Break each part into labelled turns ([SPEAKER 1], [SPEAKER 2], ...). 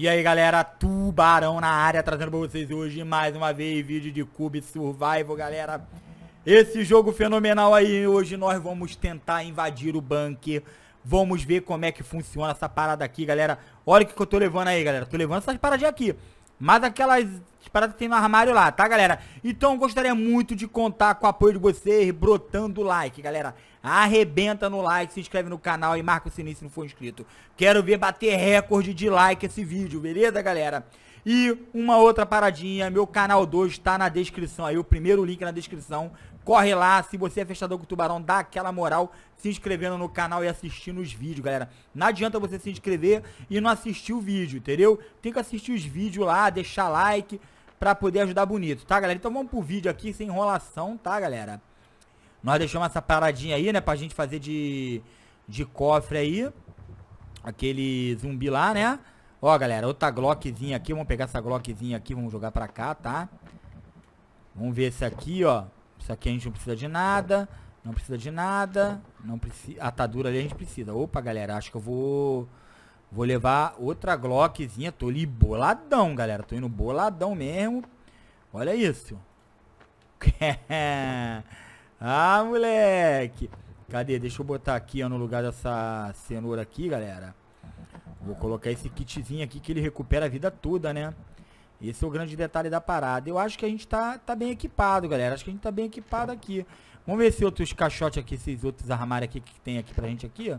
[SPEAKER 1] E aí galera, Tubarão na área, trazendo pra vocês hoje mais uma vez vídeo de Cube Survival, galera. Esse jogo fenomenal aí, hoje nós vamos tentar invadir o bunker. Vamos ver como é que funciona essa parada aqui, galera. Olha o que, que eu tô levando aí, galera. Tô levando essas paradinhas aqui. Mas aquelas paradas que tem no armário lá, tá, galera? Então gostaria muito de contar com o apoio de vocês, brotando like, galera. Arrebenta no like, se inscreve no canal e marca o sininho se não for inscrito. Quero ver bater recorde de like esse vídeo, beleza, galera? E uma outra paradinha, meu canal 2 tá na descrição aí, o primeiro link na descrição. Corre lá, se você é fechador com o Tubarão, dá aquela moral se inscrevendo no canal e assistindo os vídeos, galera. Não adianta você se inscrever e não assistir o vídeo, entendeu? Tem que assistir os vídeos lá, deixar like pra poder ajudar bonito, tá, galera? Então vamos pro vídeo aqui sem enrolação, tá, galera? Nós deixamos essa paradinha aí, né, pra gente fazer de, de cofre aí. Aquele zumbi lá, né? Ó, galera, outra Glockzinha aqui. Vamos pegar essa Glockzinha aqui, vamos jogar pra cá, tá? Vamos ver esse aqui, ó. Isso aqui a gente não precisa de nada. Não precisa de nada. Não precisa. Atadura ali a gente precisa. Opa, galera, acho que eu vou. Vou levar outra Glockzinha. Tô ali boladão, galera. Tô indo boladão mesmo. Olha isso. ah, moleque. Cadê? Deixa eu botar aqui, ó, no lugar dessa cenoura aqui, galera. Vou colocar esse kitzinho aqui que ele recupera a vida toda, né? Esse é o grande detalhe da parada. Eu acho que a gente tá, tá bem equipado, galera. Acho que a gente tá bem equipado aqui. Vamos ver se outros caixotes aqui, esses outros armários aqui que tem aqui pra gente aqui, ó.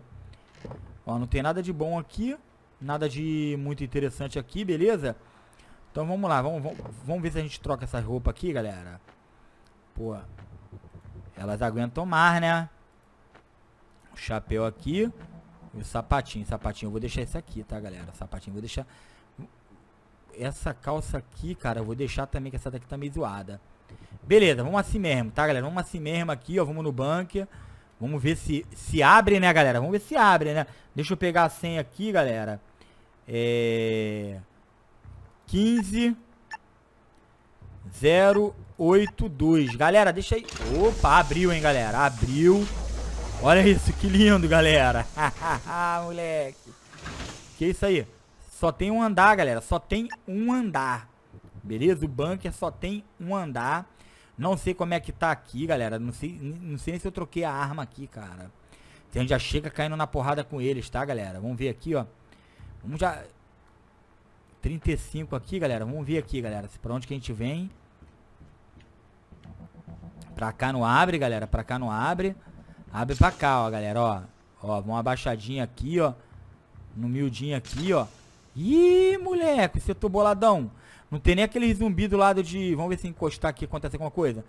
[SPEAKER 1] Ó, não tem nada de bom aqui. Nada de muito interessante aqui, beleza? Então vamos lá, vamos, vamos, vamos ver se a gente troca essa roupa aqui, galera. Pô, elas aguentam mais, né? O chapéu aqui. E o sapatinho, sapatinho eu vou deixar esse aqui, tá, galera? O sapatinho eu vou deixar essa calça aqui, cara, eu vou deixar também, que essa daqui tá meio zoada. Beleza, vamos assim mesmo, tá, galera? Vamos assim mesmo aqui, ó. Vamos no bunker. Vamos ver se, se abre, né, galera? Vamos ver se abre, né? Deixa eu pegar a senha aqui, galera. É... 15... 082. Galera, deixa aí. Opa, abriu, hein, galera? Abriu. Olha isso, que lindo, galera. Moleque. Que isso aí? Só tem um andar, galera. Só tem um andar. Beleza? O bunker só tem um andar. Não sei como é que tá aqui, galera. Não sei, não sei se eu troquei a arma aqui, cara. Se a gente já chega caindo na porrada com eles, tá, galera? Vamos ver aqui, ó. Vamos já... 35 aqui, galera. Vamos ver aqui, galera. Pra onde que a gente vem. Pra cá não abre, galera. Pra cá não abre. Abre pra cá, ó, galera, ó. Ó, vamos uma abaixadinha aqui, ó. No miudinho aqui, ó. Ih, moleque, você tô boladão. Não tem nem aquele zumbi do lado de... Vamos ver se encostar aqui acontece alguma coisa.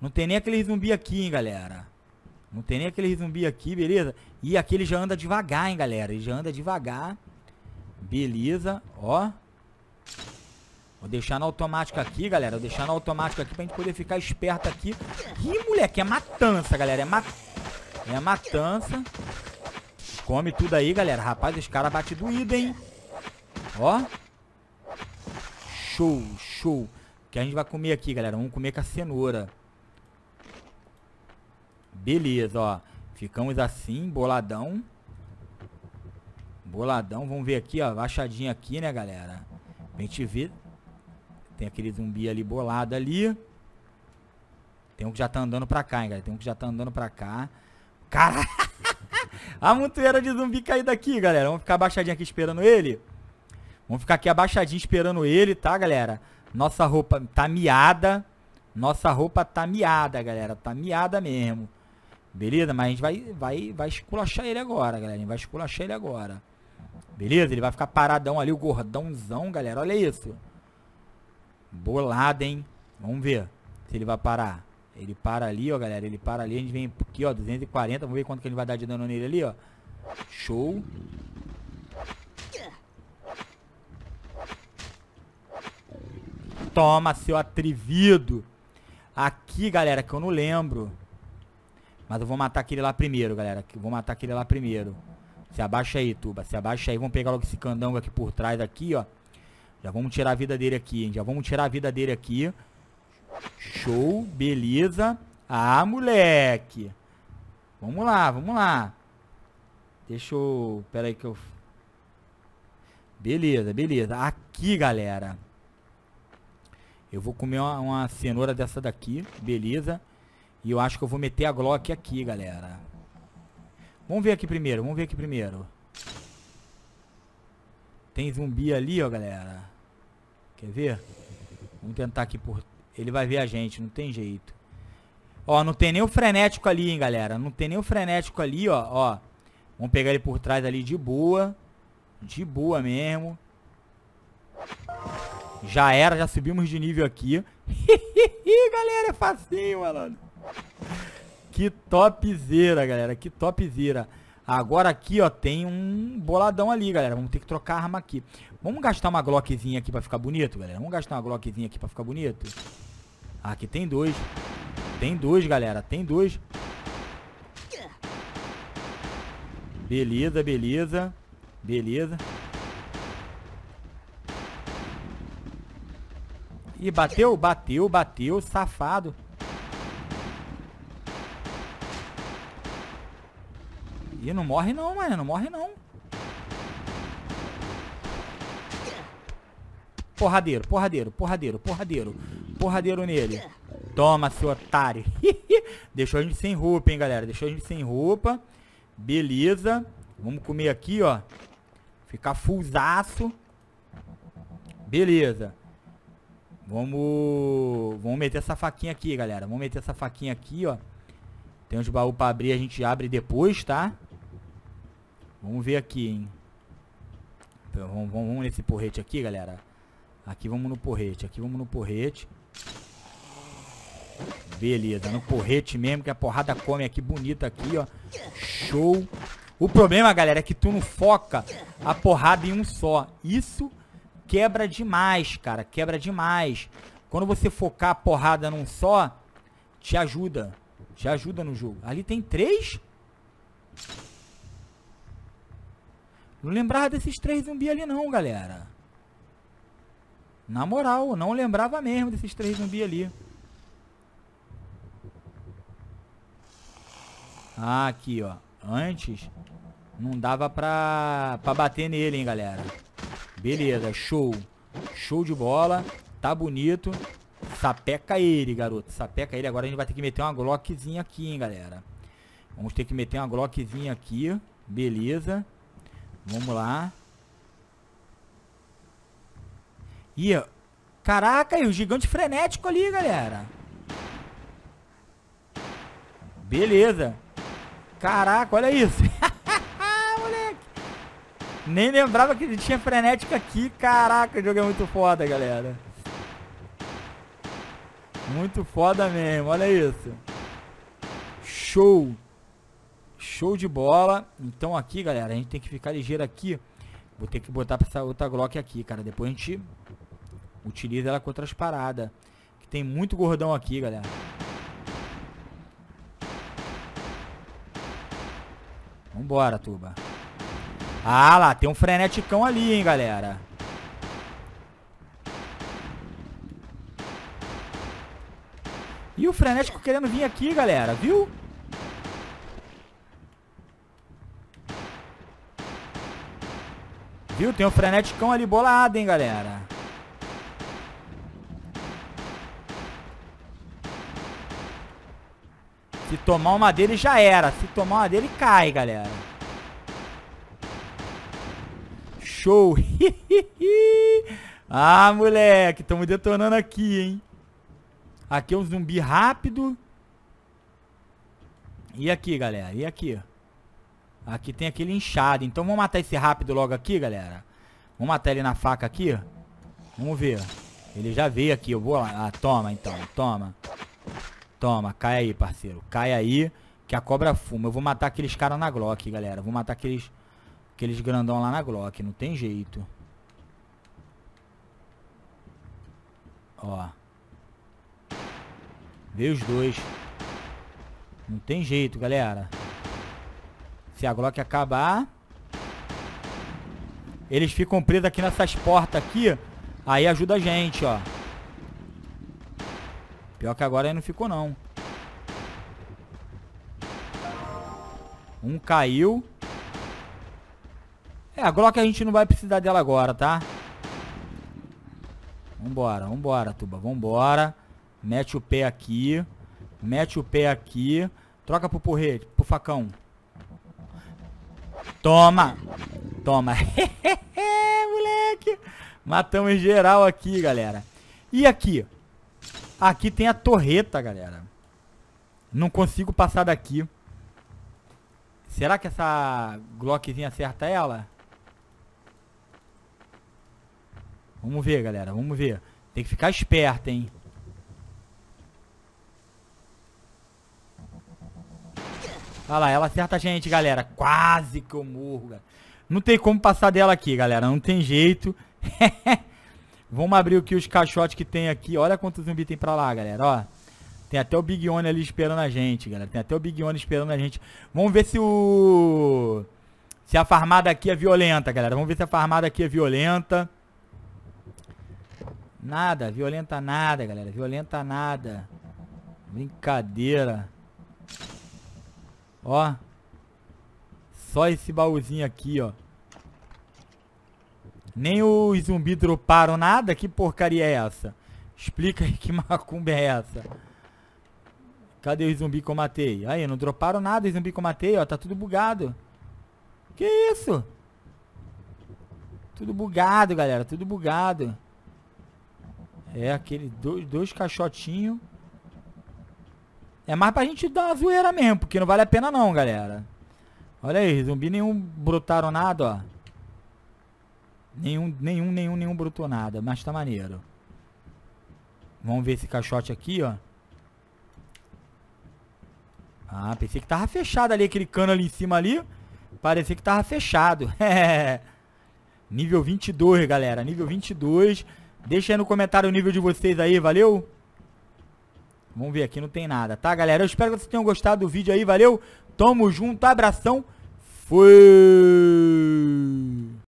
[SPEAKER 1] Não tem nem aquele zumbi aqui, hein, galera. Não tem nem aquele zumbi aqui, beleza? E aqui ele já anda devagar, hein, galera. Ele já anda devagar. Beleza, ó. Vou deixar na automática aqui, galera. Vou deixar na automática aqui pra gente poder ficar esperto aqui. Ih, moleque, é matança, galera. É, ma... é matança. Come tudo aí, galera. Rapaz, esse cara bate doído, hein. Ó. Show, show. O que a gente vai comer aqui, galera? Vamos comer com a cenoura. Beleza, ó. Ficamos assim, boladão. Boladão. Vamos ver aqui, ó. Baixadinha aqui, né, galera? A gente vê. Tem aquele zumbi ali bolado ali. Tem um que já tá andando pra cá, hein, galera. Tem um que já tá andando pra cá. Cara, a montanha de zumbi cair daqui, galera. Vamos ficar baixadinha aqui esperando ele. Vamos ficar aqui abaixadinho esperando ele, tá, galera? Nossa roupa tá miada. Nossa roupa tá miada, galera. Tá miada mesmo. Beleza? Mas a gente vai, vai, vai esculachar ele agora, galera. A gente vai esculachar ele agora. Beleza? Ele vai ficar paradão ali, o gordãozão, galera. Olha isso. Bolado, hein? Vamos ver se ele vai parar. Ele para ali, ó, galera. Ele para ali. A gente vem aqui, ó, 240. Vamos ver quanto que ele vai dar de dano nele ali, ó. Show. Toma, seu atrevido. Aqui, galera, que eu não lembro. Mas eu vou matar aquele lá primeiro, galera. Eu vou matar aquele lá primeiro. Se abaixa aí, Tuba. Se abaixa aí. Vamos pegar logo esse candango aqui por trás aqui, ó. Já vamos tirar a vida dele aqui, hein? Já vamos tirar a vida dele aqui. Show. Beleza. Ah, moleque. Vamos lá, vamos lá. Deixa eu... Pera aí que eu... Beleza, beleza. Aqui, galera. Eu vou comer uma, uma, cenoura dessa daqui, beleza. E eu acho que eu vou meter a Glock aqui, galera. Vamos ver aqui primeiro, vamos ver aqui primeiro. Tem zumbi ali, ó, galera. Quer ver? Vamos tentar aqui por... Ele vai ver a gente, não tem jeito. Ó, não tem nem o frenético ali, hein, galera. Não tem nem o frenético ali, ó, ó. Vamos pegar ele por trás ali de boa. De boa mesmo. Já era, já subimos de nível aqui. galera, é facinho, malandro. Que topzera, galera. Que topzera. Agora aqui, ó, tem um boladão ali, galera. Vamos ter que trocar a arma aqui. Vamos gastar uma Glockzinha aqui pra ficar bonito, galera. Vamos gastar uma Glockzinha aqui pra ficar bonito. Aqui tem dois. Tem dois, galera. Tem dois. Beleza, beleza. Beleza. Ih, bateu, bateu, bateu, safado. Ih, não morre não, mano, não morre não. Porradeiro, porradeiro, porradeiro, porradeiro. Porradeiro nele. Toma, seu otário. Deixou a gente sem roupa, hein, galera. Deixou a gente sem roupa. Beleza. Vamos comer aqui, ó. Ficar fullzaço. Beleza. Vamos, vamos meter essa faquinha aqui, galera. Vamos meter essa faquinha aqui, ó. Tem uns baús pra abrir, a gente abre depois, tá? Vamos ver aqui, hein. Então, vamos, vamos, vamos nesse porrete aqui, galera. Aqui vamos no porrete, aqui vamos no porrete. Beleza, no porrete mesmo, que a porrada come aqui, bonita aqui, ó. Show. O problema, galera, é que tu não foca a porrada em um só. Isso quebra demais, cara. Quebra demais. Quando você focar a porrada num só, te ajuda. Te ajuda no jogo. Ali tem três? Não lembrava desses três zumbi ali não, galera. Na moral, não lembrava mesmo desses três zumbi ali. Ah, aqui, ó. Antes, não dava pra, pra bater nele, hein, galera. Beleza, show. Show de bola. Tá bonito. Sapeca ele, garoto. Sapeca ele. Agora a gente vai ter que meter uma glockzinha aqui, hein, galera. Vamos ter que meter uma glockzinha aqui. Beleza. Vamos lá. Ih, caraca, e o gigante frenético ali, galera. Beleza. Caraca, olha isso. Nem lembrava que ele tinha frenética aqui. Caraca, o jogo é muito foda, galera. Muito foda mesmo, olha isso. Show. Show de bola. Então aqui, galera, a gente tem que ficar ligeiro aqui. Vou ter que botar pra essa outra Glock aqui, cara. Depois a gente utiliza ela com outras paradas. Que tem muito gordão aqui, galera. Vambora, Tuba. Ah lá, tem um freneticão ali, hein, galera. E o frenético querendo vir aqui, galera, viu? Viu? Tem um freneticão ali bolado, hein, galera. Se tomar uma dele, já era. Se tomar uma dele, cai, galera. show. ah, moleque, estamos detonando aqui, hein? Aqui é um zumbi rápido. E aqui, galera? E aqui? Aqui tem aquele inchado. Então vamos matar esse rápido logo aqui, galera. Vamos matar ele na faca aqui. Vamos ver. Ele já veio aqui. Eu vou lá. Ah, toma então. Toma. Toma. Cai aí, parceiro. Cai aí. Que a cobra fuma. Eu vou matar aqueles caras na Glock, galera. Vou matar aqueles... Aqueles grandão lá na Glock, não tem jeito. Ó. Veio os dois. Não tem jeito, galera. Se a Glock acabar... Eles ficam presos aqui nessas portas aqui. Aí ajuda a gente, ó. Pior que agora aí não ficou, não. Um caiu. É, a Glock a gente não vai precisar dela agora, tá? Vambora, vambora, Tuba, vambora. Mete o pé aqui. Mete o pé aqui. Troca pro porrete, pro facão. Toma! Toma. Moleque! Matamos geral aqui, galera. E aqui? Aqui tem a torreta, galera. Não consigo passar daqui. Será que essa Glockzinha acerta ela? Vamos ver, galera. Vamos ver. Tem que ficar esperto, hein? Olha lá, ela acerta a gente, galera. Quase que eu morro, galera. Não tem como passar dela aqui, galera. Não tem jeito. Vamos abrir aqui os caixotes que tem aqui. Olha quantos zumbi tem pra lá, galera. Ó. Tem até o Big One ali esperando a gente, galera. Tem até o Big One esperando a gente. Vamos ver se o... Se a farmada aqui é violenta, galera. Vamos ver se a farmada aqui é violenta. Nada, violenta nada, galera. Violenta nada. Brincadeira. Ó. Só esse baúzinho aqui, ó. Nem os zumbi droparam nada? Que porcaria é essa? Explica aí que macumba é essa. Cadê o zumbi que eu matei? Aí, não droparam nada o zumbi que eu matei, ó. Tá tudo bugado. Que isso? Tudo bugado, galera. Tudo bugado. É, aquele dois, dois caixotinhos. É mais pra gente dar uma zoeira mesmo, porque não vale a pena não, galera. Olha aí, zumbi nenhum brotaram nada, ó. Nenhum, nenhum, nenhum, nenhum brotou nada, mas tá maneiro. Vamos ver esse caixote aqui, ó. Ah, pensei que tava fechado ali, aquele cano ali em cima ali. Parecia que tava fechado. nível 22, galera, nível 22. Deixa aí no comentário o nível de vocês aí, valeu? Vamos ver aqui, não tem nada, tá, galera? Eu espero que vocês tenham gostado do vídeo aí, valeu? Tamo junto, abração, fui!